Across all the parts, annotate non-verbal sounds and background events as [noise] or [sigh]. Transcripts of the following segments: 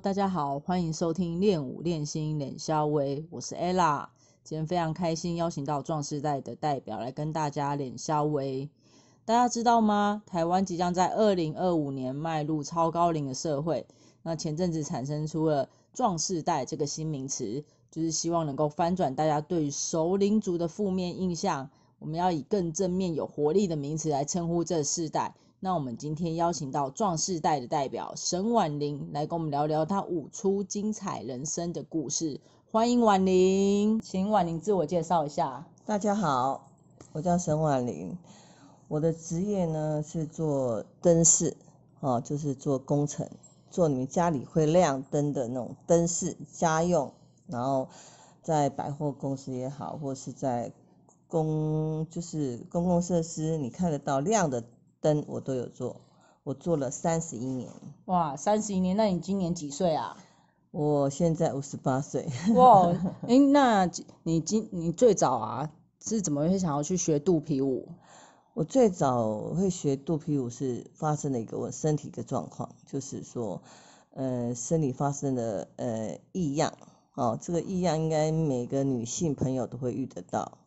大家好，欢迎收听练武练心练肖威，我是 Ella。今天非常开心，邀请到壮世代的代表来跟大家练肖威。大家知道吗？台湾即将在二零二五年迈入超高龄的社会。那前阵子产生出了壮世代这个新名词，就是希望能够翻转大家对熟龄族的负面印象。我们要以更正面、有活力的名词来称呼这世代。那我们今天邀请到壮世代的代表沈婉玲来跟我们聊聊她舞出精彩人生的故事。欢迎婉玲，请婉玲自我介绍一下。大家好，我叫沈婉玲。我的职业呢是做灯饰，哦，就是做工程，做你们家里会亮灯的那种灯饰家用，然后在百货公司也好，或是在公就是公共设施你看得到亮的。灯我都有做，我做了三十一年。哇，三十一年，那你今年几岁啊？我现在五十八岁。哇，[laughs] 哎，那你今你最早啊是怎么会想要去学肚皮舞？我最早会学肚皮舞是发生了一个我身体的状况，就是说，呃，生理发生的呃异样，哦，这个异样应该每个女性朋友都会遇得到，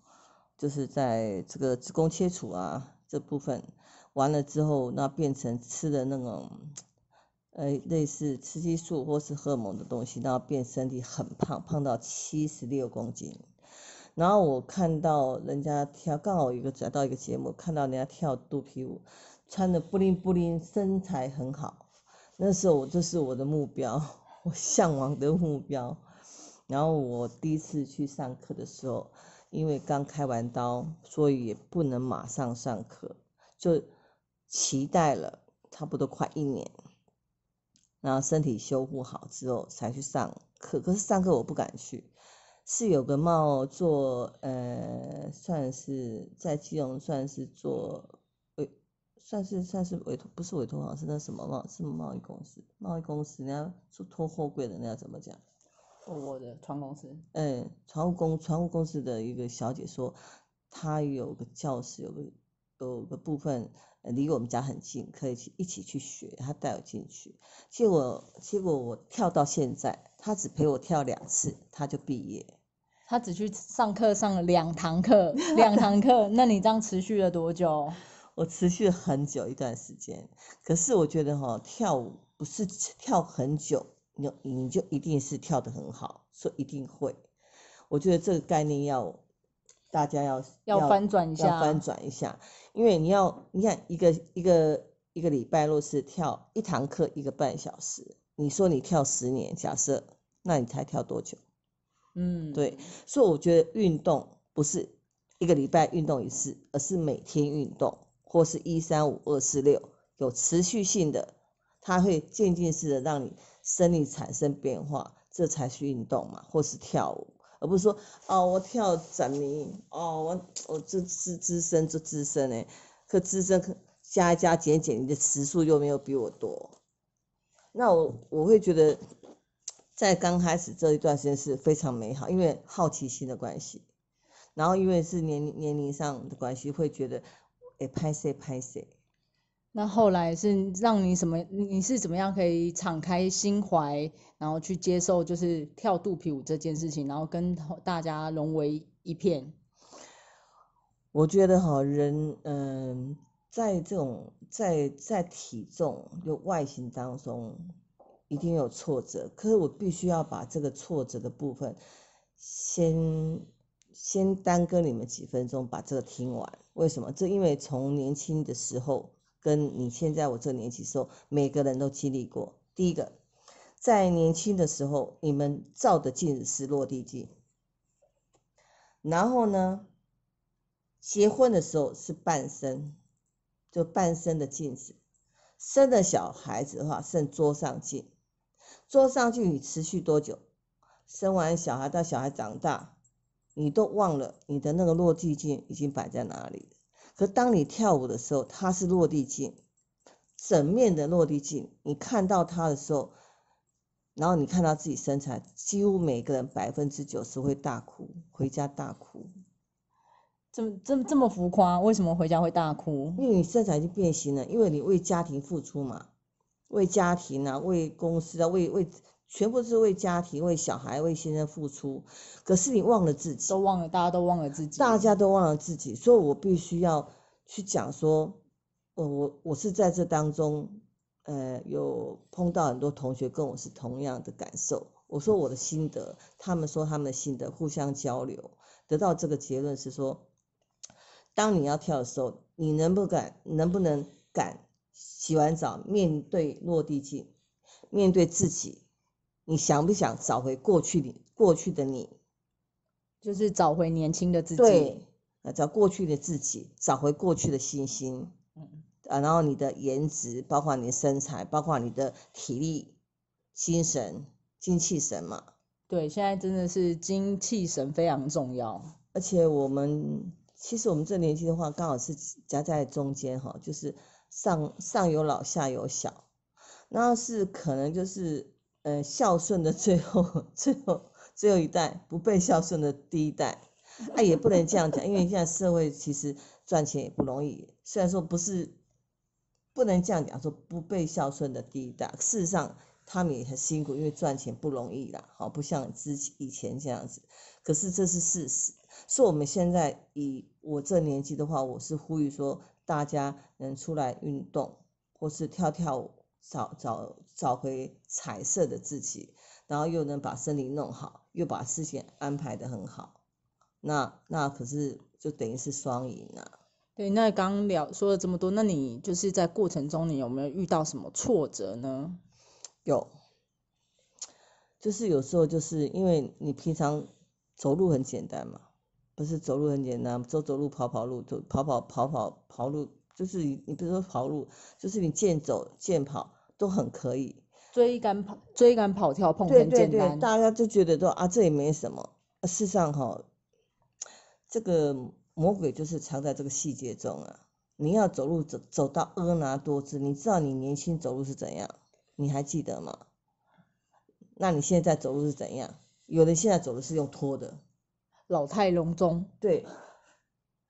就是在这个子宫切除啊这部分。完了之后，那变成吃的那种，呃，类似雌激素或是荷尔蒙的东西，然后变身体很胖，胖到七十六公斤。然后我看到人家跳，刚好一个转到一个节目，看到人家跳肚皮舞，穿的布灵布灵，身材很好。那时候我这是我的目标，我向往的目标。然后我第一次去上课的时候，因为刚开完刀，所以也不能马上上课，就。期待了差不多快一年，然后身体修复好之后才去上课，可是上课我不敢去，是有个贸做，呃，算是在金融算是做委，算是算是委托，不是委托行，是那什么贸，是贸易公司，贸易公司人家做拖货柜的，那要怎么讲？我的船公司。嗯，船务公，船务公司的一个小姐说，她有个教室，有个。有个部分离我们家很近，可以去一起去学，他带我进去。结果结果我跳到现在，他只陪我跳两次，他就毕业。他只去上课上了两堂课，两堂课。那你这样持续了多久？[laughs] 我持续了很久一段时间。可是我觉得哈，跳舞不是跳很久，你你就一定是跳得很好，说一定会。我觉得这个概念要大家要要翻转一下，翻转一下。因为你要，你看一个一个一个礼拜，若是跳一堂课一个半小时，你说你跳十年，假设，那你才跳多久？嗯，对。所以我觉得运动不是一个礼拜运动一次，而是每天运动，或是一三五二四六有持续性的，它会渐进式的让你生理产生变化，这才是运动嘛，或是跳舞。而不是说哦，我跳展呢？哦，我我这资资深这资深嘞，可资深可加加减减，你的词数又没有比我多，那我我会觉得在刚开始这一段时间是非常美好，因为好奇心的关系，然后因为是年龄年龄上的关系，会觉得诶拍谁拍谁。那后来是让你什么？你是怎么样可以敞开心怀，然后去接受就是跳肚皮舞这件事情，然后跟大家融为一片？我觉得哈，人嗯，在这种在在体重又外形当中，一定有挫折。可是我必须要把这个挫折的部分，先先耽搁你们几分钟，把这个听完。为什么？这因为从年轻的时候。跟你现在我这年纪时候，每个人都经历过。第一个，在年轻的时候，你们照的镜子是落地镜。然后呢，结婚的时候是半身，就半身的镜子。生的小孩子的话，剩桌上镜，桌上镜你持续多久？生完小孩到小孩长大，你都忘了你的那个落地镜已经摆在哪里了。可当你跳舞的时候，它是落地镜，整面的落地镜，你看到它的时候，然后你看到自己身材，几乎每个人百分之九十会大哭，回家大哭，这么这么这么浮夸，为什么回家会大哭？因为你身材已经变形了，因为你为家庭付出嘛，为家庭啊，为公司啊，为为。全部是为家庭、为小孩、为先生付出，可是你忘了自己，都忘了，大家都忘了自己，大家都忘了自己，所以我必须要去讲说，我我我是在这当中，呃，有碰到很多同学跟我是同样的感受，我说我的心得，他们说他们的心得，互相交流，得到这个结论是说，当你要跳的时候，你能不能能不能敢洗完澡面对落地镜，面对自己。你想不想找回过去？你过去的你，就是找回年轻的自己。对，呃，找过去的自己，找回过去的信心。嗯。啊，然后你的颜值，包括你的身材，包括你的体力、精神、精气神嘛？对，现在真的是精气神非常重要。而且我们其实我们这年纪的话，刚好是夹在中间哈，就是上上有老，下有小，然后是可能就是。呃，孝顺的最后、最后、最后一代，不被孝顺的第一代，哎，也不能这样讲，因为现在社会其实赚钱也不容易。虽然说不是不能这样讲，说不被孝顺的第一代，事实上他们也很辛苦，因为赚钱不容易啦。好，不像之以前这样子，可是这是事实。所以我们现在以我这年纪的话，我是呼吁说，大家能出来运动，或是跳跳舞。找找找回彩色的自己，然后又能把身体弄好，又把事情安排的很好，那那可是就等于是双赢啊。对，那刚刚聊说了这么多，那你就是在过程中你有没有遇到什么挫折呢？有，就是有时候就是因为你平常走路很简单嘛，不是走路很简单，走走路跑跑路，走跑跑跑跑跑路。就是你，你比如说跑路，就是你健走、健跑都很可以。追赶跑、追赶跑跳碰很简单，大家就觉得都啊，这也没什么。世上哈，这个魔鬼就是藏在这个细节中啊。你要走路走走到婀娜多姿，你知道你年轻走路是怎样？你还记得吗？那你现在走路是怎样？有的现在走的是用拖的，老态龙钟。对。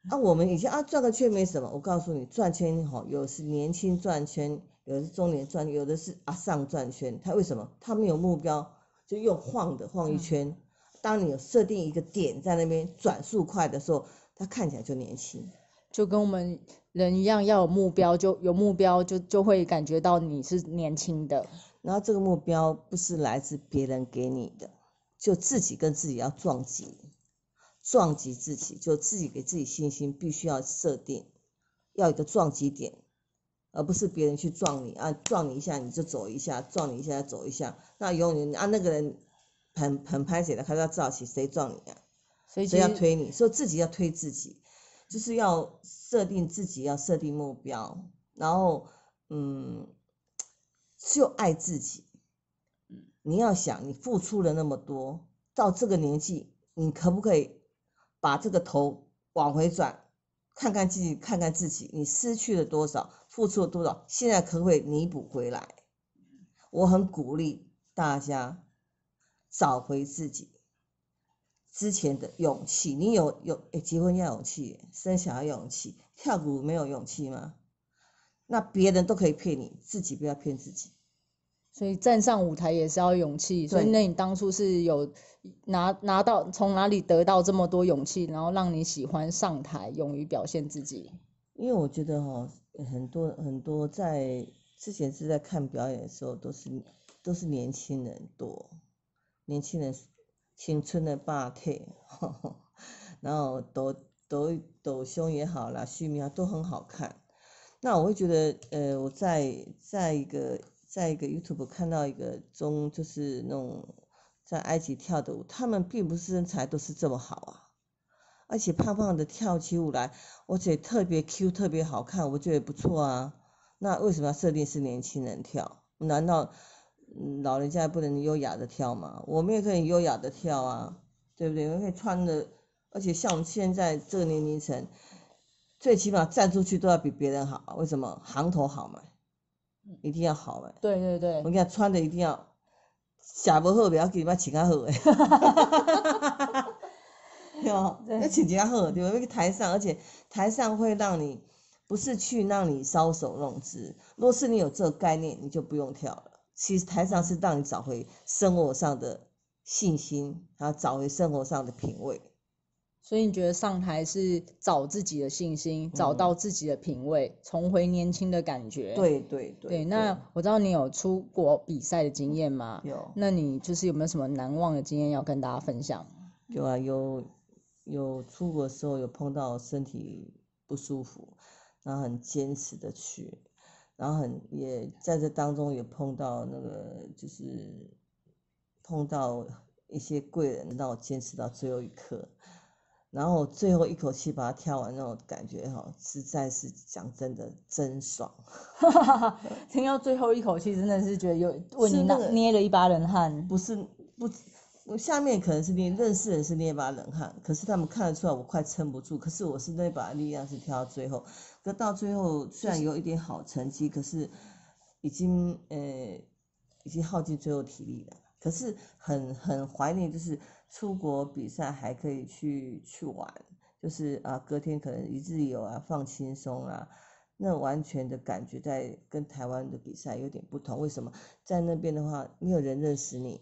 啊，我们以前啊转个圈没什么，我告诉你，转圈好，有是年轻转圈，有的是中年转，有的是啊上转圈，他为什么？他没有目标，就又晃的晃一圈。当你有设定一个点在那边，转速快的时候，他看起来就年轻，就跟我们人一样要有目标，就有目标就就会感觉到你是年轻的。然后这个目标不是来自别人给你的，就自己跟自己要撞击。撞击自己，就自己给自己信心，必须要设定，要一个撞击点，而不是别人去撞你啊，撞你一下你就走一下，撞你一下走一下，那永远啊那个人很很拍谁的，他要造起谁撞你啊，所谁要推你，所以自己要推自己，就是要设定自己要设定目标，然后嗯，就爱自己，你要想你付出了那么多，到这个年纪，你可不可以？把这个头往回转，看看自己，看看自己，你失去了多少，付出了多少，现在可不可以弥补回来？我很鼓励大家找回自己之前的勇气。你有有？结婚要勇气，生小孩要勇气，跳舞没有勇气吗？那别人都可以骗你，自己不要骗自己。所以站上舞台也是要勇气，所以那你当初是有拿拿到从哪里得到这么多勇气，然后让你喜欢上台，勇于表现自己。因为我觉得哈，很多很多在之前是在看表演的时候，都是都是年轻人多，年轻人青春的霸体，[laughs] 然后抖抖抖胸也好啦，虚力啊都很好看。那我会觉得呃，我在在一个。在一个 YouTube 看到一个中，就是那种在埃及跳的舞，他们并不是身材都是这么好啊，而且胖胖的跳起舞来，而且特别 Q，特别好看，我觉得不错啊。那为什么要设定是年轻人跳？难道老人家不能优雅的跳吗？我们也可以优雅的跳啊，对不对？我们可以穿的，而且像我们现在这个年龄层，最起码站出去都要比别人好，为什么？行头好嘛。一定要好诶，对对对，你讲穿的一定要，食不好袂要紧，[laughs] 要穿较好诶，吼，要穿较好对，因个台上，而且台上会让你，不是去让你搔首弄姿，若是你有这个概念，你就不用跳了。其实台上是让你找回生活上的信心，然后找回生活上的品味。所以你觉得上台是找自己的信心，找到自己的品味，重回年轻的感觉。对对对。那我知道你有出国比赛的经验吗？有。那你就是有没有什么难忘的经验要跟大家分享？有啊，有，有出国时候有碰到身体不舒服，然后很坚持的去，然后很也在这当中也碰到那个就是，碰到一些贵人让我坚持到最后一刻。然后最后一口气把它跳完，那种感觉哈，实在是讲真的，真爽。[laughs] 听到最后一口气，真的是觉得有为你捏了一把冷汗。不是不，我下面可能是捏，认识人是捏一把冷汗，可是他们看得出来我快撑不住。可是我是那把力量是跳到最后，可到最后虽然有一点好成绩，可是已经呃已经耗尽最后体力了。可是很很怀念，就是。出国比赛还可以去去玩，就是啊，隔天可能一日游啊，放轻松啊，那完全的感觉在跟台湾的比赛有点不同。为什么在那边的话，没有人认识你，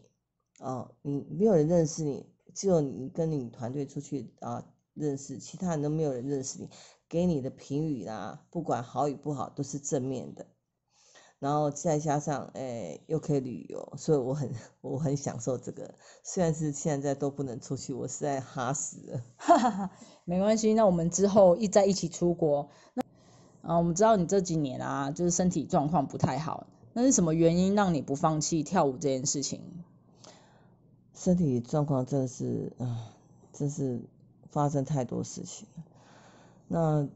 哦，你没有人认识你，只有你跟你团队出去啊认识，其他人都没有人认识你，给你的评语啦，不管好与不好都是正面的。然后再加上哎，又可以旅游，所以我很我很享受这个。虽然是现在都不能出去，我实在哈死。[laughs] 哈哈哈，没关系。那我们之后一再一起出国。那啊，我们知道你这几年啊，就是身体状况不太好。那是什么原因让你不放弃跳舞这件事情？身体状况真的是啊，真是发生太多事情。那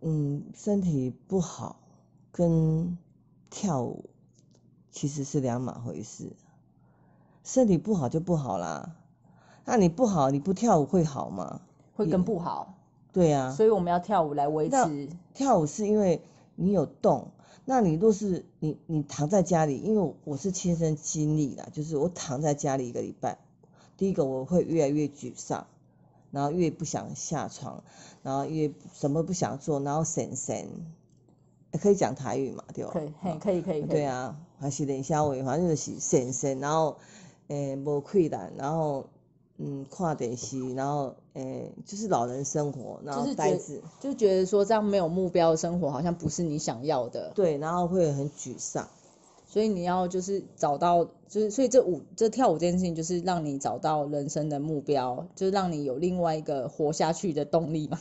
嗯，身体不好跟。跳舞其实是两码回事，身体不好就不好啦。那你不好，你不跳舞会好吗？会更不好。对啊。所以我们要跳舞来维持。跳舞是因为你有动。那你若是你你躺在家里，因为我是亲身经历的，就是我躺在家里一个礼拜，第一个我会越来越沮丧，然后越不想下床，然后越什么不想做，然后沈沈。可以讲台语嘛？对。可以可以可以。对啊，还是一下我，反正就是先省，然后诶无困难，然后嗯跨地区，然后诶就是老人生活，然后呆子，就觉得说这样没有目标生活好像不是你想要的。对，然后会很沮丧，所以你要就是找到，就是所以这舞这跳舞这件事情，就是让你找到人生的目标，就是让你有另外一个活下去的动力嘛。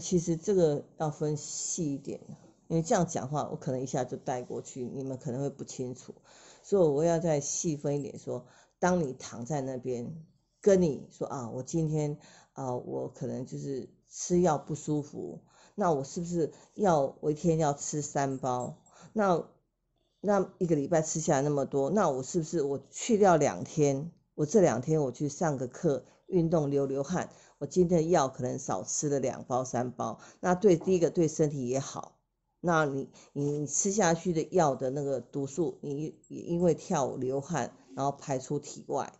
其实这个要分细一点。因为这样讲话，我可能一下就带过去，你们可能会不清楚，所以我要再细分一点说：，当你躺在那边，跟你说啊，我今天啊，我可能就是吃药不舒服，那我是不是要我一天要吃三包？那那一个礼拜吃下来那么多，那我是不是我去掉两天？我这两天我去上个课，运动流流汗，我今天的药可能少吃了两包三包？那对第一个对身体也好。那你你你吃下去的药的那个毒素，你因为跳舞流汗，然后排出体外，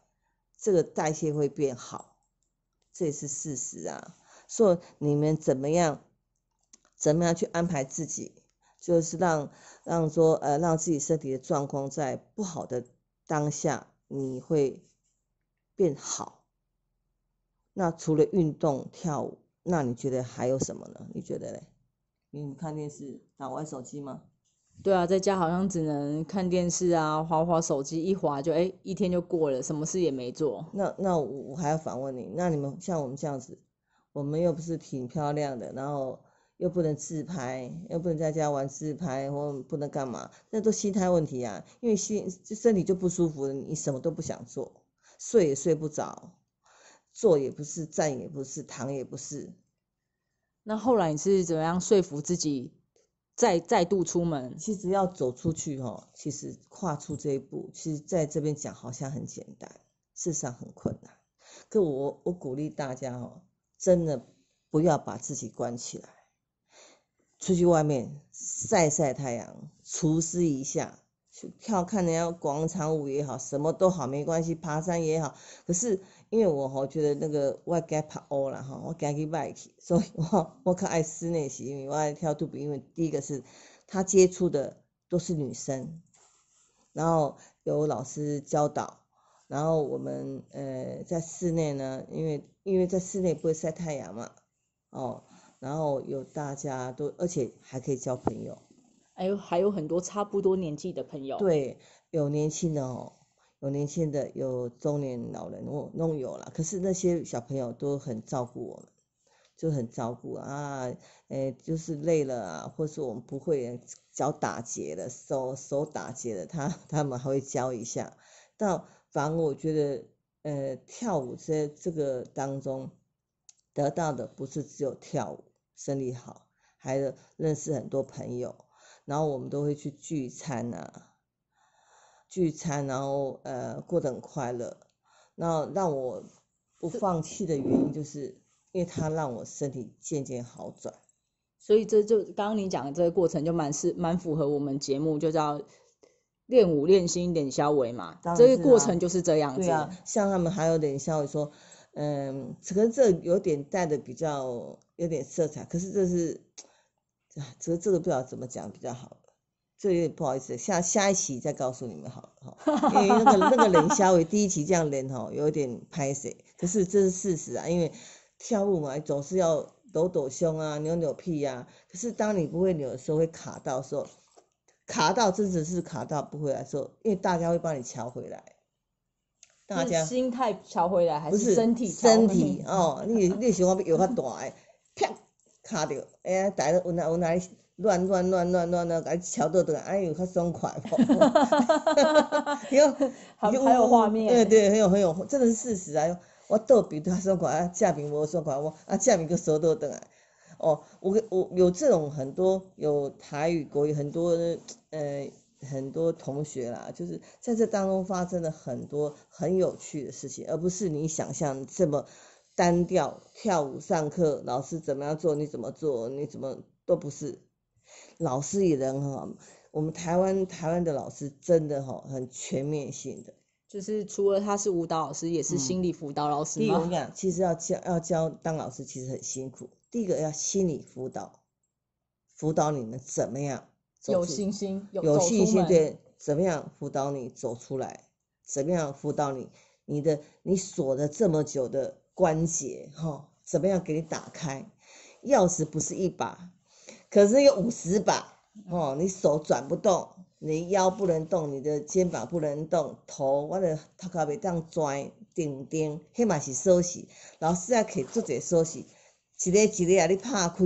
这个代谢会变好，这也是事实啊。所以你们怎么样，怎么样去安排自己，就是让让说呃让自己身体的状况在不好的当下你会变好。那除了运动跳舞，那你觉得还有什么呢？你觉得嘞？你看电视、打玩手机吗？对啊，在家好像只能看电视啊，划划手机，一划就哎，一天就过了，什么事也没做。那那我我还要反问你，那你们像我们这样子，我们又不是挺漂亮的，然后又不能自拍，又不能在家玩自拍，或不能干嘛？那都心态问题啊，因为心就身体就不舒服了，你什么都不想做，睡也睡不着，坐也不是，站也不是，躺也不是。那后来你是怎么样说服自己再再度出门？其实要走出去哦，其实跨出这一步，其实在这边讲好像很简单，事实上很困难。可我我鼓励大家哦，真的不要把自己关起来，出去外面晒晒太阳，除湿一下，去跳看人家广场舞也好，什么都好没关系，爬山也好。可是。因为我哈觉得那个我敢拍乌啦哈，我敢去外去，所以我我可爱室内戏，我爱跳肚皮，因为第一个是他接触的都是女生，然后有老师教导，然后我们呃在室内呢，因为因为在室内不会晒太阳嘛，哦，然后有大家都而且还可以交朋友，还有还有很多差不多年纪的朋友，对，有年轻的哦。有年轻的，有中年老人，我弄有了。可是那些小朋友都很照顾我们，就很照顾啊。诶，就是累了啊，或者我们不会，脚打结了，手手打结了，他他们还会教一下。到反而我觉得，呃，跳舞这这个当中得到的不是只有跳舞，身体好，还有认识很多朋友。然后我们都会去聚餐啊。聚餐，然后呃过得很快乐。那让我不放弃的原因，就是因为他让我身体渐渐好转。所以这就刚刚你讲的这个过程，就蛮是蛮符合我们节目，就叫练武练心练修为嘛。这个过程就是这样子。像他们还有点稍微说，嗯，可能这有点带的比较有点色彩，可是这是，[tsk] 这这个不知道怎么讲比较好。这有点不好意思，下下一期再告诉你们，好哈。因为那个那个冷虾尾第一期这样连吼，有点拍摄。可是这是事实啊，因为跳舞嘛，总是要抖抖胸啊，扭扭屁啊，可是当你不会扭的时候，会卡到说，卡到真的是卡到不会来说，因为大家会帮你调回来，大家心态调回来还是身体身体哦，你你喜欢有较大个，啪卡到哎，台咧稳来稳来。乱乱乱乱乱乱，甲瞧都登，哎呦，较爽快，[laughs] 有有对对，很有很有，真的是事实啊！我逗比都还爽快，阿嘉敏无爽快，我阿嘉敏个手都登啊！哦，我我有这种很多有台语国语很多呃很多同学啦，就是在这当中发生了很多很有趣的事情，而不是你想象这么单调跳舞上课老师怎么样做你怎么做你怎么都不是。老师也人很好，我们台湾台湾的老师真的哈很全面性的，就是除了他是舞蹈老师，也是心理辅导老师吗？其实要教要教当老师其实很辛苦，第一个要心理辅导，辅导你们怎么样？有信心，有信心对？怎么样辅导你走出来？怎么样辅导你？你的你锁了这么久的关节哈，怎么样给你打开？钥匙不是一把。可是有五十把哦，你手转不动，你腰不能动，你的肩膀不能动，头我的头壳别这样拽顶迄嘛是锁匙，老师啊，以做者锁匙，一个一个啊，你拍开，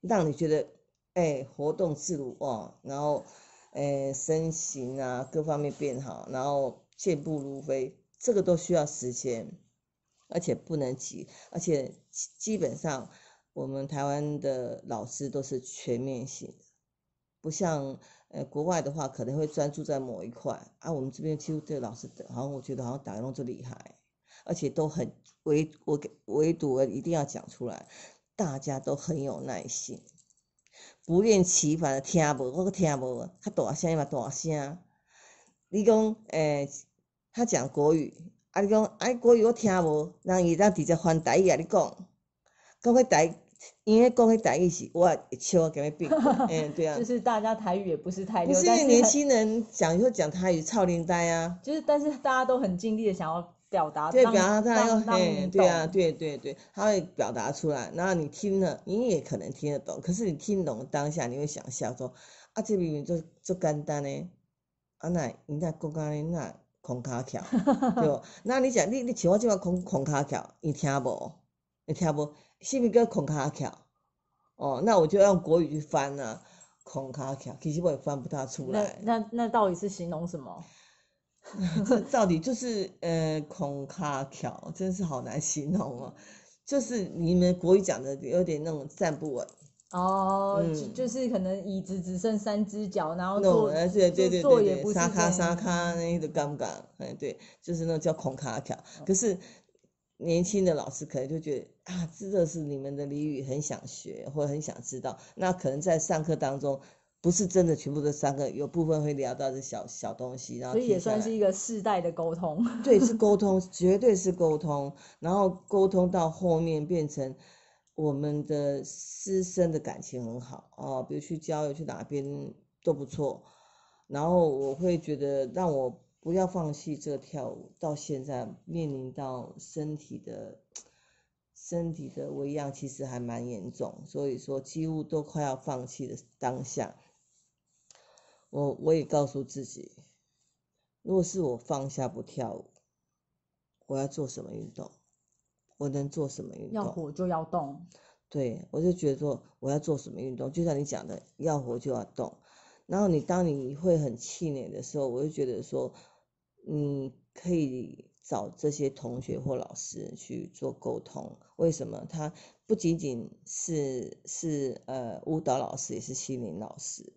让你觉得哎活动自如哦，然后哎身形啊各方面变好，然后健步如飞，这个都需要时间，而且不能急，而且基本上。我们台湾的老师都是全面的，不像呃国外的话可能会专注在某一块啊。我们这边几乎对老师，好像我觉得好像打龙最厉害，而且都很唯我给唯独一定要讲出来，大家都很有耐心，不厌其烦的听无，我搁听无，他大声嘛大声。你讲诶，他讲国语，啊你讲啊，国语我听无，人伊当直接翻台语啊！你讲，讲个台。因为讲台语是我哇，笑个甲要病，嗯，[laughs] 对啊。就是大家台语也不是太溜，但是年轻人讲就讲台语超灵呆啊。就是，但是大家都很尽力的想要表达，对，表达他又很，对啊，对对对，他会表达出来，然后你听了，你也可能听得懂，可是你听懂当下你会想笑，说啊，这明明就就简单呢，啊那人在国家的那恐卡跳，对不？[laughs] 那你讲，你你像我这番恐恐卡跳，伊听不？伊听不？是咪叫孔卡巧？哦，那我就用国语去翻啊，孔卡巧，其实我也翻不大出来。那那那到底是形容什么？这 [laughs] 到底就是呃孔卡巧，真是好难形容啊！就是你们国语讲的有点那种站不稳。哦，嗯，就是可能椅子只剩三只脚，然后坐坐也不是这样。沙卡沙卡那个刚刚哎，对，就是那种叫孔卡巧。可是。年轻的老师可能就觉得啊，真的是你们的俚语，很想学或很想知道。那可能在上课当中，不是真的全部都上课，有部分会聊到这小小东西，然后。所以也算是一个世代的沟通。对，是 [laughs] 沟通，绝对是沟通。然后沟通到后面变成我们的师生的感情很好哦，比如去郊游去哪边都不错。然后我会觉得让我。不要放弃这个跳舞，到现在面临到身体的，身体的微恙，其实还蛮严重，所以说几乎都快要放弃的当下，我我也告诉自己，如果是我放下不跳舞，我要做什么运动？我能做什么运动？要活就要动。对，我就觉得说我要做什么运动，就像你讲的，要活就要动。然后你当你会很气馁的时候，我就觉得说。你可以找这些同学或老师去做沟通。为什么？他不仅仅是是呃舞蹈老师，也是心灵老师，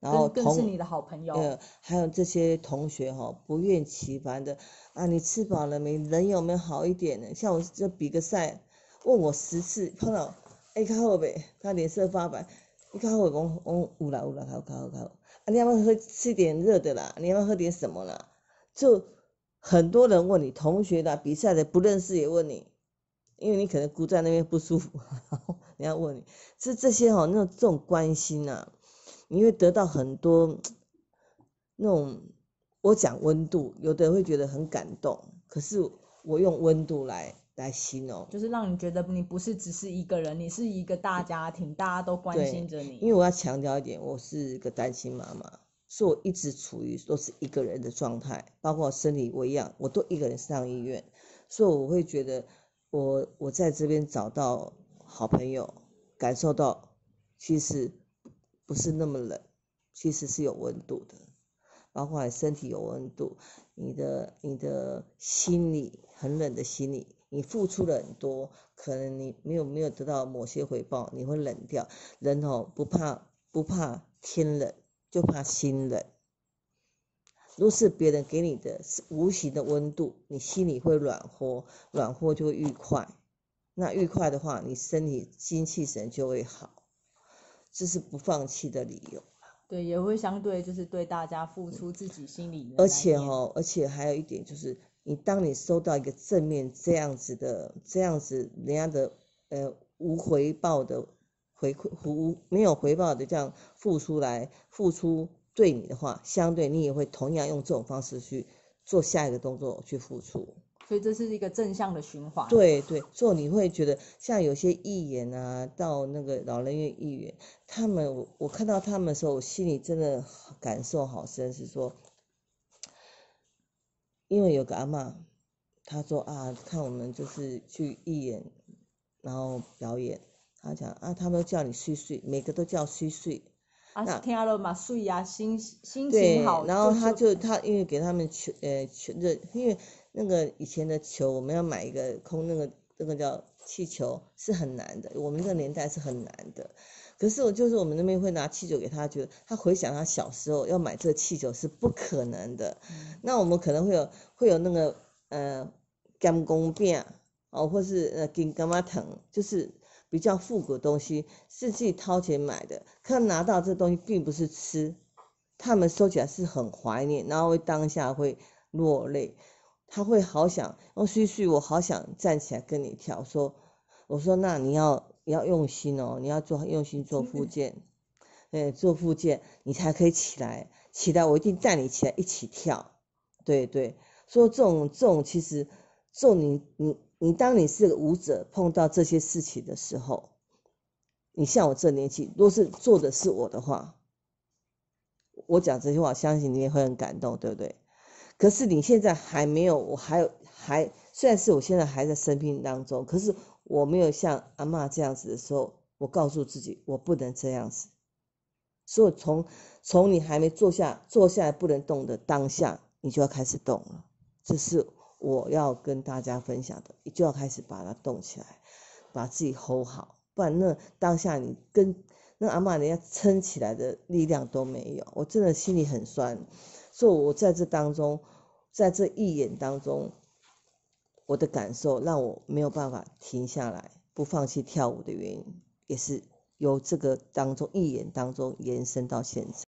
然后更是你的好朋友。呃，还有这些同学哈，不厌其烦的啊，你吃饱了没？人有没有好一点呢？像我这比个赛，问我十次，碰到哎，看后呗，他脸色发白，我靠我讲我有啦有啦，他好较好较好。啊，你不要喝吃点热的啦，你要不要喝点什么啦？就很多人问你，同学的、比赛的不认识也问你，因为你可能孤在那边不舒服，人 [laughs] 家问你，是这些哈，那种这种关心啊，你会得到很多那种我讲温度，有的人会觉得很感动，可是我用温度来来形容，就是让你觉得你不是只是一个人，你是一个大家庭，大家都关心着你。因为我要强调一点，我是一个单亲妈妈。所以我一直处于都是一个人的状态，包括生理维养，我都一个人上医院。所以我会觉得，我我在这边找到好朋友，感受到其实不是那么冷，其实是有温度的，包括身体有温度，你的你的心理很冷的心理，你付出了很多，可能你没有没有得到某些回报，你会冷掉。人哦不怕不怕天冷。就怕心冷。若是别人给你的无形的温度，你心里会暖和，暖和就会愉快。那愉快的话，你身体精气神就会好，这是不放弃的理由对，也会相对就是对大家付出自己心里。而且哈，而且还有一点就是，你当你收到一个正面这样子的这样子人家的呃无回报的。回馈无没有回报的这样付出来付出对你的话，相对你也会同样用这种方式去做下一个动作去付出，所以这是一个正向的循环。对对，所以你会觉得像有些艺员啊，到那个老人院艺员，他们我我看到他们的时候，我心里真的感受好深，是说，因为有个阿妈，她说啊，看我们就是去艺演，然后表演。他讲啊，他们都叫你碎碎，每个都叫碎碎。啊，听到了嘛，碎啊，心心情好。对，然后他就他因为给他们球，呃，球的，因为那个以前的球，我们要买一个空那个那个叫气球是很难的，我们这个年代是很难的。可是我就是我们那边会拿气球给他，觉得他回想他小时候要买这个气球是不可能的。那我们可能会有会有那个呃肝公病哦，或是呃金甘麦疼，就是。比较复古东西是自己掏钱买的，可拿到这东西并不是吃，他们收起来是很怀念，然后当下会落泪，他会好想，哦，旭旭，我好想站起来跟你跳，说，我说那你要你要用心哦，你要做用心做复健，哎，做复健你才可以起来，起来我一定带你起来一起跳，对对，说这种这种其实，做你你。你当你是个舞者碰到这些事情的时候，你像我这年纪，若是做的是我的话，我讲这句话，相信你也会很感动，对不对？可是你现在还没有，我还有还，虽然是我现在还在生病当中，可是我没有像阿妈这样子的时候，我告诉自己，我不能这样子。所以从从你还没坐下，坐下来不能动的当下，你就要开始动了，这是。我要跟大家分享的，就要开始把它动起来，把自己吼好，不然那当下你跟那阿妈，人家撑起来的力量都没有。我真的心里很酸，所以我在这当中，在这一眼当中，我的感受让我没有办法停下来，不放弃跳舞的原因，也是由这个当中一眼当中延伸到现在。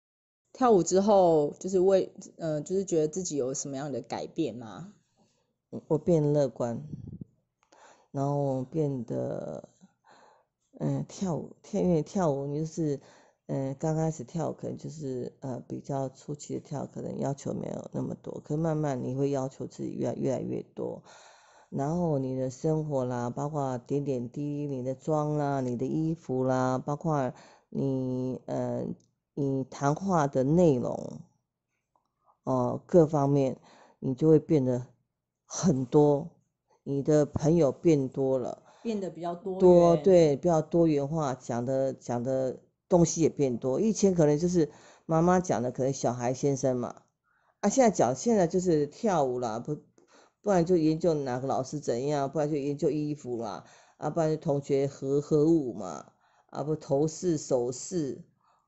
跳舞之后，就是为，呃，就是觉得自己有什么样的改变吗？我变乐观，然后变得嗯跳舞，因为跳舞你就是嗯刚开始跳可能就是呃比较初期的跳，可能要求没有那么多，可慢慢你会要求自己越来越来越多。然后你的生活啦，包括点点滴滴，你的妆啦、你的衣服啦，包括你呃你谈话的内容哦各方面，你就会变得。很多，你的朋友变多了，变得比较多，多对，比较多元化，讲的讲的东西也变多。以前可能就是妈妈讲的，可能小孩先生嘛，啊，现在讲现在就是跳舞啦，不，不然就研究哪个老师怎样，不然就研究衣服啦，啊，不然就同学合合舞嘛，啊，不头饰首饰。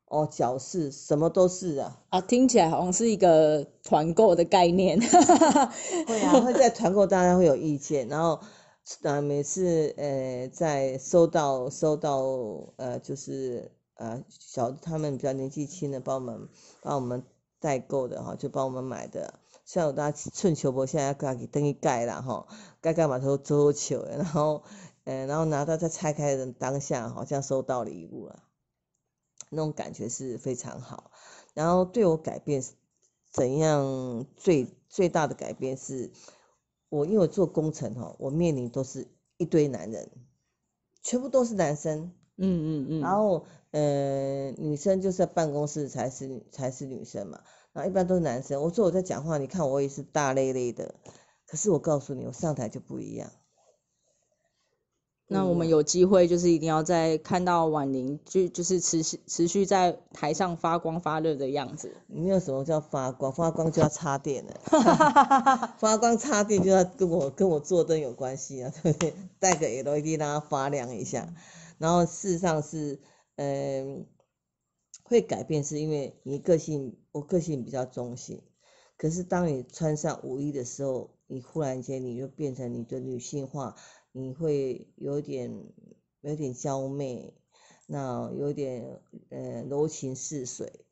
哦，小是什么都是的。啊，听起来好像是一个团购的概念。[laughs] 会啊，会在团购当然会有意见。然后，啊，每次呃，在收到收到呃，就是呃，小他们比较年纪轻的帮我们帮我们代购的哈，就帮我们买的。像我大家寸球婆现在家给灯一盖了哈，盖盖嘛都足球，然后呃，然后拿到再拆开的当下，好像收到礼物了。那种感觉是非常好，然后对我改变怎样最最大的改变是，我因为做工程哈，我面临都是一堆男人，全部都是男生，嗯嗯嗯，然后呃女生就是在办公室才是才是女生嘛，然后一般都是男生，我说我在讲话，你看我也是大累累的，可是我告诉你，我上台就不一样。那我们有机会就是一定要在看到婉玲，就就是持续持续在台上发光发热的样子。没有什么叫发光，发光就要插电的，[laughs] 发光插电就要跟我跟我坐灯有关系啊，[laughs] 对不对？带个 LED 让它发亮一下。然后事实上是，嗯，会改变是因为你个性，我个性比较中性。可是当你穿上舞衣的时候，你忽然间你就变成你的女性化。你会有点有点娇媚，那有点呃柔情似水，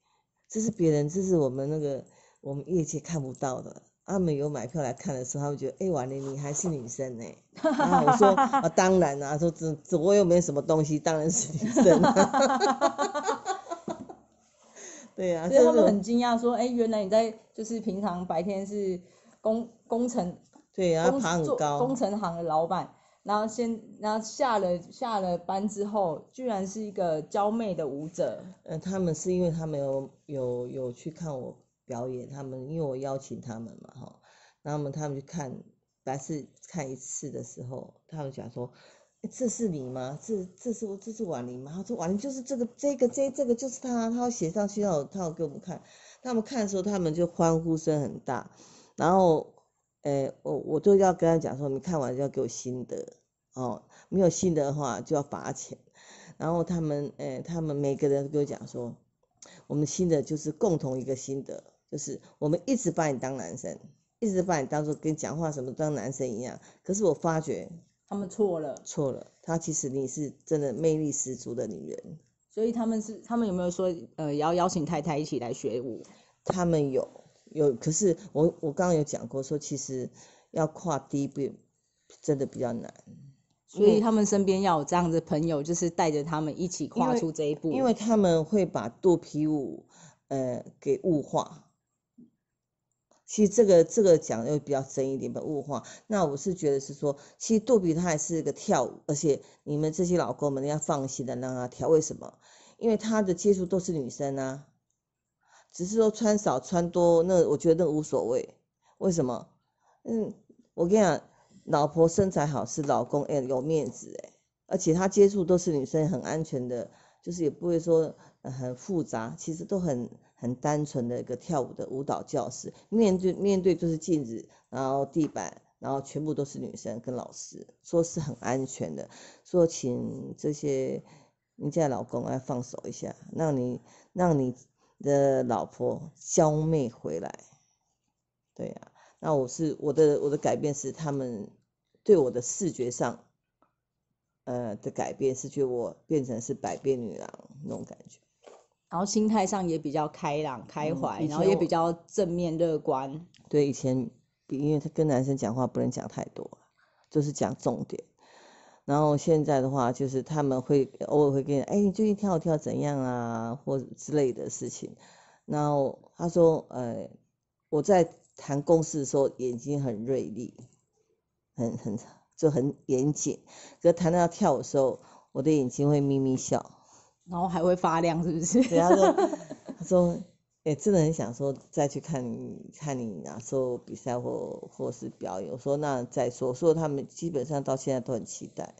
这是别人，这是我们那个我们业界看不到的。他们有买票来看的时候，他们觉得哎，完了，你还是女生呢？我说啊，当然啦，说只只我又没什么东西，当然是女生啦。[laughs] 对呀，所以他们很惊讶，说哎，原来你在就是平常白天是工工程对啊，爬很高工程行的老板。然后先，然后下了下了班之后，居然是一个娇媚的舞者。呃，他们是因为他们有有有去看我表演，他们因为我邀请他们嘛，哈，然后们他们去看，来是看一次的时候，他们讲说，这是你吗？这这是这是婉玲吗？他说婉玲就是这个这个这这个就是他，他要写上去，要他要给我们看。他们看的时候，他们就欢呼声很大，然后。呃，我我就要跟他讲说，你看完就要给我心得，哦，没有心得的话就要罚钱。然后他们，呃，他们每个人给我讲说，我们心得就是共同一个心得，就是我们一直把你当男生，一直把你当做跟讲话什么当男生一样。可是我发觉他们错了，错了，他其实你是真的魅力十足的女人。所以他们是，他们有没有说，呃，要邀请太太一起来学舞？他们有。有，可是我我刚刚有讲过说，其实要跨第一步真的比较难，所以他们身边要有这样的朋友，就是带着他们一起跨出这一步。因为他们会把肚皮舞呃给物化，其实这个这个讲又比较真一点，把物化。那我是觉得是说，其实肚皮它还是一个跳舞，而且你们这些老公们要放心的，让他跳为什么？因为他的接触都是女生啊。只是说穿少穿多，那我觉得那无所谓。为什么？嗯，我跟你讲，老婆身材好是老公哎有面子哎，而且他接触都是女生，很安全的，就是也不会说很复杂，其实都很很单纯的一个跳舞的舞蹈教室。面对面对就是镜子，然后地板，然后全部都是女生跟老师，说是很安全的。说请这些人家老公哎放手一下，让你让你。的老婆娇媚回来，对呀。那我是我的我的改变是，他们对我的视觉上，呃的改变，是觉我变成是百变女郎那种感觉。然后心态上也比较开朗、开怀，然后也比较正面、乐观。对，以前因为他跟男生讲话不能讲太多，就是讲重点。然后现在的话，就是他们会偶尔会跟你，哎，你最近跳舞跳怎样啊，或之类的事情。然后他说，呃，我在谈公事的时候眼睛很锐利，很很就很严谨，可谈到跳舞的时候，我的眼睛会眯眯笑，然后还会发亮，是不是？对，他说，[laughs] 他说。也真的很想说，再去看你看你哪时候比赛或或是表演，我说那再说。所说他们基本上到现在都很期待，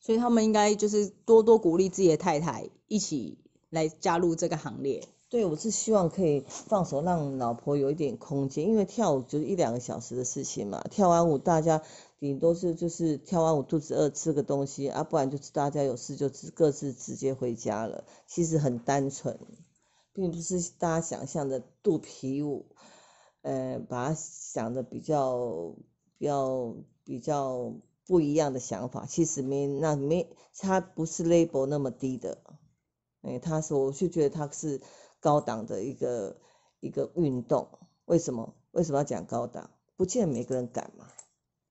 所以他们应该就是多多鼓励自己的太太，一起来加入这个行列。对，我是希望可以放手让老婆有一点空间，因为跳舞就是一两个小时的事情嘛。跳完舞大家顶多是就是跳完舞肚子饿吃个东西，啊，不然就是大家有事就各自直接回家了。其实很单纯。并不是大家想象的肚皮舞，呃，把它想的比较比较比较不一样的想法，其实没那没它不是 l a b e l 那么低的，哎，他说我就觉得它是高档的一个一个运动，为什么为什么要讲高档？不见每个人敢嘛，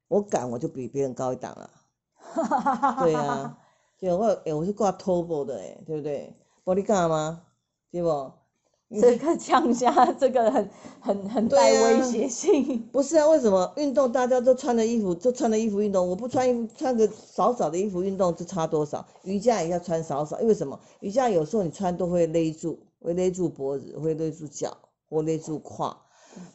我敢我就比别人高一档啊，对啊，[laughs] 就我哎我是挂 t o r b o 的哎，对不对？玻璃敢吗？对不？这个枪下，这个很 [laughs] 很很带威胁性。[laughs] 不是啊，为什么运动大家都穿的衣服，就穿的衣服运动，我不穿穿个少少的衣服运动，这差多少？瑜伽也要穿少少，因为什么？瑜伽有时候你穿都会勒住，会勒住脖子，会勒住脚，或勒住胯，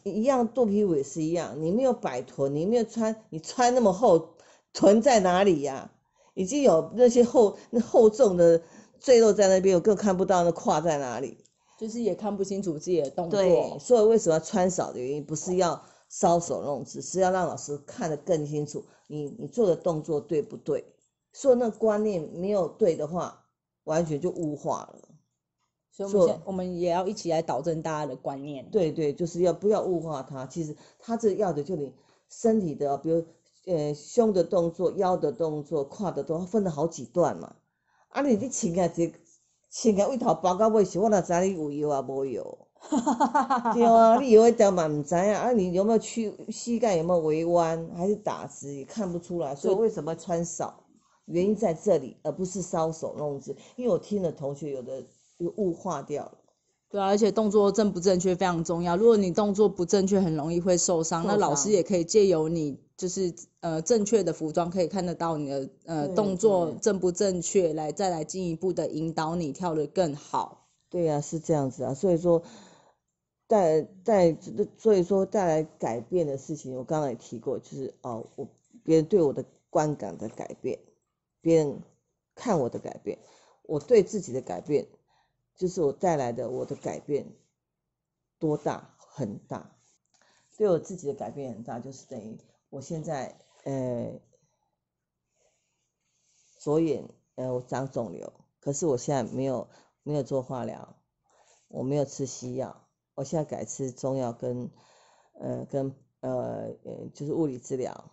一样肚皮围是一样，你没有摆臀，你没有穿，你穿那么厚，臀在哪里呀？已经有那些厚那厚重的。赘肉在那边，我更看不到那胯在哪里，就是也看不清楚自己的动作。对，所以为什么穿少的原因不是要搔首弄姿，是要让老师看得更清楚你你做的动作对不对？所以那观念没有对的话，完全就物化了。所以我们我们也要一起来矫正大家的观念。对对，就是要不要物化它？其实它这要的就你身体的，比如呃胸的动作、腰的动作、胯的作，分了好几段嘛。啊！你你穿个是，穿个围头包到尾时，我哪知你有油啊无油对啊，你有一条嘛唔知啊！[laughs] 啊，你有没有去膝盖有没有微弯，还是打直，也看不出来。所以为什么穿少？原因在这里，而不是搔手弄指。因为我听了同学有的有雾化掉了。对啊，而且动作正不正确非常重要。如果你动作不正确，很容易会受伤。那老师也可以借由你，就是呃正确的服装，可以看得到你的呃动作正不正确，来再来进一步的引导你跳得更好。对呀，是这样子啊。所以说，带带所以说带来改变的事情，我刚才也提过，就是哦，我别人对我的观感的改变，别人看我的改变，我对自己的改变。就是我带来的我的改变多大很大，对我自己的改变很大，就是等于我现在呃左眼呃我长肿瘤，可是我现在没有没有做化疗，我没有吃西药，我现在改吃中药跟呃跟呃呃就是物理治疗，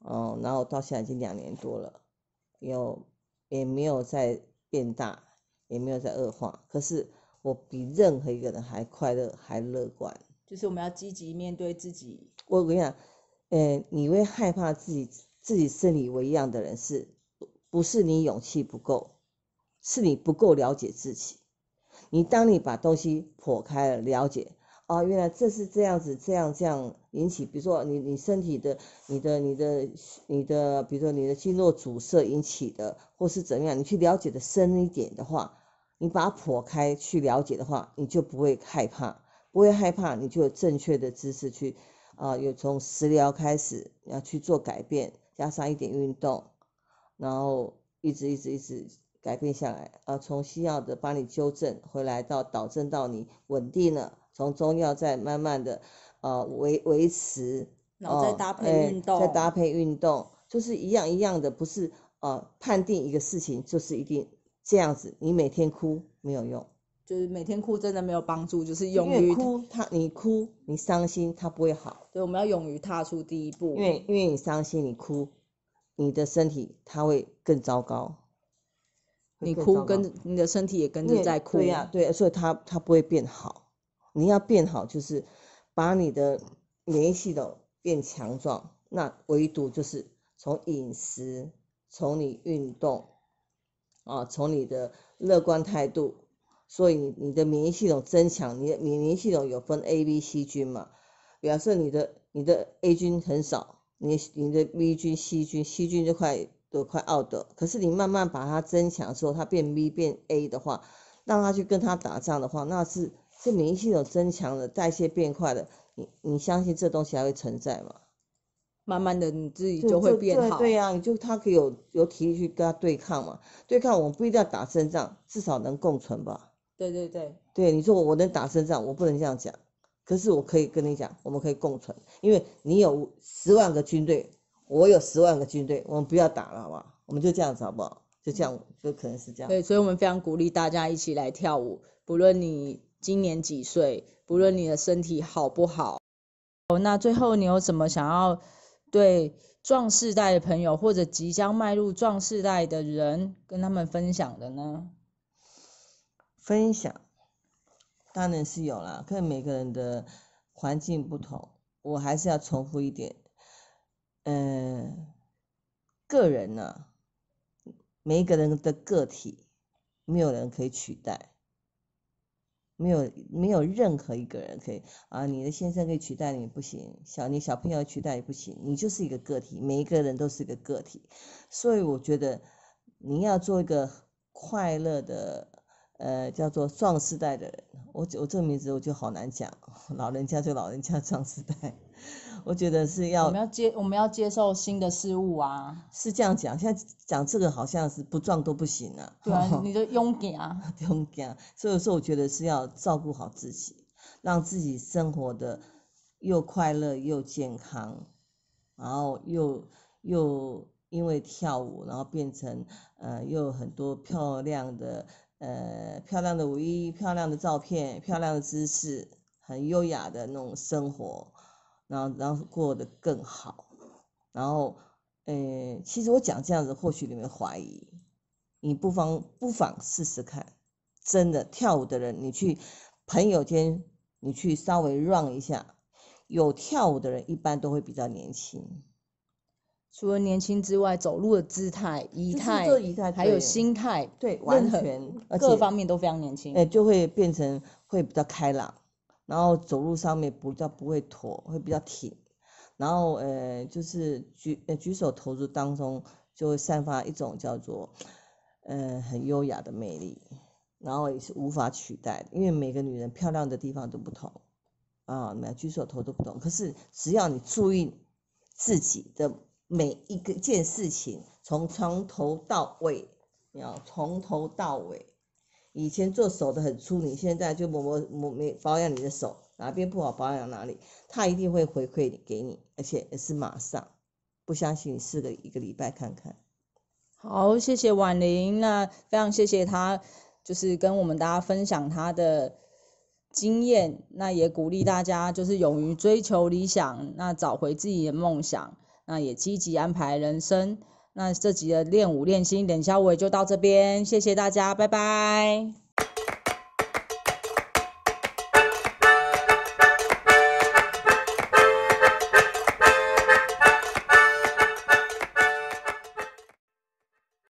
嗯，然后到现在已经两年多了，有也没有再变大。也没有在恶化，可是我比任何一个人还快乐，还乐观。就是我们要积极面对自己。我跟你讲，呃，你会害怕自己自己身体为一样的人，是不是你勇气不够？是你不够了解自己。你当你把东西破开了，了解啊，原来这是这样子，这样这样引起，比如说你你身体的你的你的你的，比如说你的经络阻塞引起的，或是怎样，你去了解的深一点的话。你把它破开去了解的话，你就不会害怕，不会害怕，你就有正确的知识去，啊，有从食疗开始要去做改变，加上一点运动，然后一直一直一直改变下来，呃，从西药的帮你纠正，回来到导正到你稳定了，从中药再慢慢的，呃，维维持，然后再搭配运动，再搭配运动，就是一样一样的，不是呃判定一个事情就是一定。这样子，你每天哭没有用，就是每天哭真的没有帮助，就是勇于哭他，你哭你伤心，他不会好。对，我们要勇于踏出第一步。因为因为你伤心，你哭，你的身体它会更糟糕。你哭跟你的身体也跟着在哭呀，对，所以它它不会变好。你要变好，就是把你的免疫系统变强壮。那唯独就是从饮食，从你运动。啊，从你的乐观态度，所以你的免疫系统增强，你的免疫系统有分 A、B C 菌嘛，表示你的你的 A 菌很少，你你的 B 菌细菌细菌这块都快 out 的。可是你慢慢把它增强之后，它变 B 变 A 的话，让它去跟它打仗的话，那是这免疫系统增强了，代谢变快了，你你相信这东西还会存在吗？慢慢的，你自己就会变好。对呀，你就他可以有有体力去跟他对抗嘛？对抗我们不一定要打胜仗，至少能共存吧？对对对。对，你说我我能打胜仗，我不能这样讲。可是我可以跟你讲，我们可以共存，因为你有十万个军队，我有十万个军队，我们不要打了，好不好？我们就这样子，好不好？就这样，就可能是这样。对，所以我们非常鼓励大家一起来跳舞，不论你今年几岁，不论你的身体好不好。哦，那最后你有什么想要？对壮世代的朋友，或者即将迈入壮世代的人，跟他们分享的呢？分享当然是有了，跟每个人的环境不同，我还是要重复一点，嗯，个人呢，每一个人的个体，没有人可以取代。没有没有任何一个人可以啊，你的先生可以取代你不行，小你小朋友取代也不行，你就是一个个体，每一个人都是一个个体，所以我觉得你要做一个快乐的。呃，叫做壮士代的人，我我这个名字我就好难讲，老人家就老人家壮士代，我觉得是要我们要接我们要接受新的事物啊，是这样讲，现在讲这个好像是不壮都不行啊，对啊，[laughs] 你就勇敢啊，[laughs] 勇敢，所以说我觉得是要照顾好自己，让自己生活的又快乐又健康，然后又又因为跳舞，然后变成呃又很多漂亮的。呃，漂亮的舞衣，漂亮的照片，漂亮的姿势，很优雅的那种生活，然后然后过得更好，然后呃，其实我讲这样子，或许你们怀疑，你不妨不妨试试看，真的跳舞的人，你去朋友圈，你去稍微 run 一下，有跳舞的人一般都会比较年轻。除了年轻之外，走路的姿态、仪态，还有心态，对，完全各方面都非常年轻。哎，就会变成会比较开朗，然后走路上面比较不会驼，会比较挺，然后呃，就是举举手投足当中就会散发一种叫做嗯很优雅的魅力，然后也是无法取代，因为每个女人漂亮的地方都不同啊，每举手投足不同。可是只要你注意自己的。每一个件事情，从从头到尾，你要从头到尾。以前做手的很粗，你现在就抹抹抹，没保养你的手，哪边不好保养哪里，他一定会回馈给你，而且也是马上。不相信你试个一个礼拜看看。好，谢谢婉玲，那非常谢谢她，就是跟我们大家分享她的经验，那也鼓励大家就是勇于追求理想，那找回自己的梦想。那也积极安排人生，那这集的练武练心，等下我也就到这边，谢谢大家，拜拜。